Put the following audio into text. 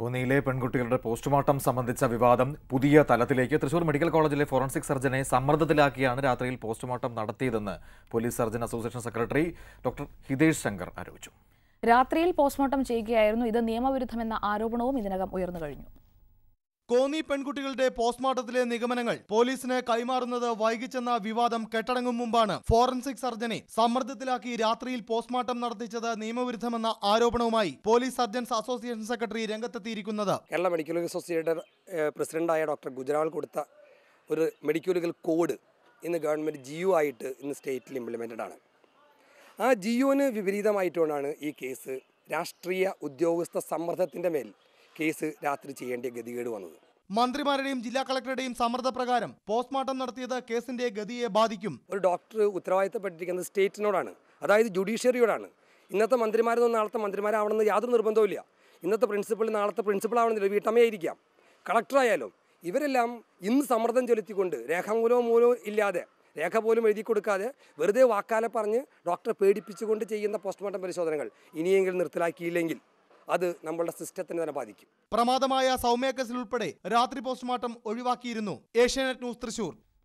കോന്നിയിലെ പെൺകുട്ടികളുടെ പോസ്റ്റ്മോർട്ടം സംബന്ധിച്ച വിവാദം പുതിയ തലത്തിലേക്ക് തൃശൂർ മെഡിക്കൽ കോളേജിലെ ഫോറൻസിക് സർജനെ സമ്മർദ്ദത്തിലാക്കിയാണ് രാത്രിയിൽ പോസ്റ്റ്മോർട്ടം നടത്തിയതെന്ന് police surgeon association secretary doctor Hitesh Shankar ആരോപിച്ചു രാത്രിയിൽ പോസ്റ്റ്മോർട്ടം ചെയ്യുകയായിരുന്നു ഇത് നിയമവിരുദ്ധമെന്ന ആരോപണവും ഇതിനകം ഉയർന്നു കഴിഞ്ഞു കോന്നി പെൺകുട്ടികളുടെ പോസ്റ്റ്മോർട്ടത്തിലെ നിഗമനങ്ങൾ പോലീസിന് കൈമാറുന്നത് വൈകിച്ചെന്ന വിവാദം കെട്ടടങ്ങും മുമ്പാണ് ഫോറൻസിക് സർജനെ സമ്മർദ്ദത്തിലാക്കി രാത്രിയിൽ പോസ്റ്റ്മോർട്ടം നടത്തിച്ചത് നിയമവിരുദ്ധമെന്ന ആരോപണവുമായി പോലീസ് സർജൻസ് അസോസിയേഷൻ സെക്രട്ടറി രംഗത്തെത്തിയിരിക്കുന്നത് കേരള മെഡിക്കൽ അസോസിയേഷൻ പ്രസിഡന്റായ ഡോക്ടർ ഗുജറാൾ കൊടുത്ത ഒരു മെഡിക്കൽ കോഡ് ഇന്ന് ഗവൺമെന്റ് ജിയു ആയിട്ട് ഇന്ന് സ്റ്റേറ്റിൽ ഇംപ്ലിമെന്റഡ് ആണ് ആ ജിയുവിന് വിപരീതമായിട്ടുകൊണ്ടാണ് ഈ കേസ് രാഷ്ട്രീയ ഉദ്യോഗസ്ഥ സമ്മർദ്ദത്തിന്റെ മേൽ കേസ് രാത്രി ചെയ്യേണ്ട ഗതികേട് വന്നത് മന്ത്രിമാരുടെയും ജില്ലാ കളക്ടറുടെയും സമ്മർദ്ദപ്രകാരം പോസ്റ്റ്മോർട്ടം നടത്തിയത് കേസിന്റെ ഗതിയെ ബാധിക്കും ഒരു ഡോക്ടർ ഉത്തരവാദിത്തപ്പെട്ടിരിക്കുന്നത് സ്റ്റേറ്റിനോടാണ് അതായത് ജുഡീഷ്യറിയോടാണ് ഇന്നത്തെ മന്ത്രിമാരെന്നോ നാളത്തെ മന്ത്രിമാരാവണമെന്ന് യാതൊരു നിർബന്ധവുമില്ല ഇന്നത്തെ പ്രിൻസിപ്പൾ നാളത്തെ പ്രിൻസിപ്പൾ ആവണമെന്നില്ല വീട്ടമ്മയായിരിക്കാം കളക്ടറായാലും ഇവരെല്ലാം ഇന്ന് സമ്മർദ്ദം ചെലുത്തിക്കൊണ്ട് രേഖാമൂലവും മൂലവും ഇല്ലാതെ രേഖ പോലും എഴുതി കൊടുക്കാതെ വെറുതെ വാക്കാലെ പറഞ്ഞ് ഡോക്ടറെ പേടിപ്പിച്ചുകൊണ്ട് ചെയ്യുന്ന പോസ്റ്റ്മോർട്ടം പരിശോധനകൾ ഇനിയെങ്കിലും നിർത്തലാക്കിയില്ലെങ്കിൽ അത് നമ്മളുടെ സിസ്റ്റത്തിന് തന്നെ ബാധിക്കും പ്രമാദമായ സൗമ്യ കേസിൽ ഉൾപ്പെടെ രാത്രി പോസ്റ്റ്മോർട്ടം ഒഴിവാക്കിയിരുന്നു ഏഷ്യാനെറ്റ് ന്യൂസ് തൃശൂർ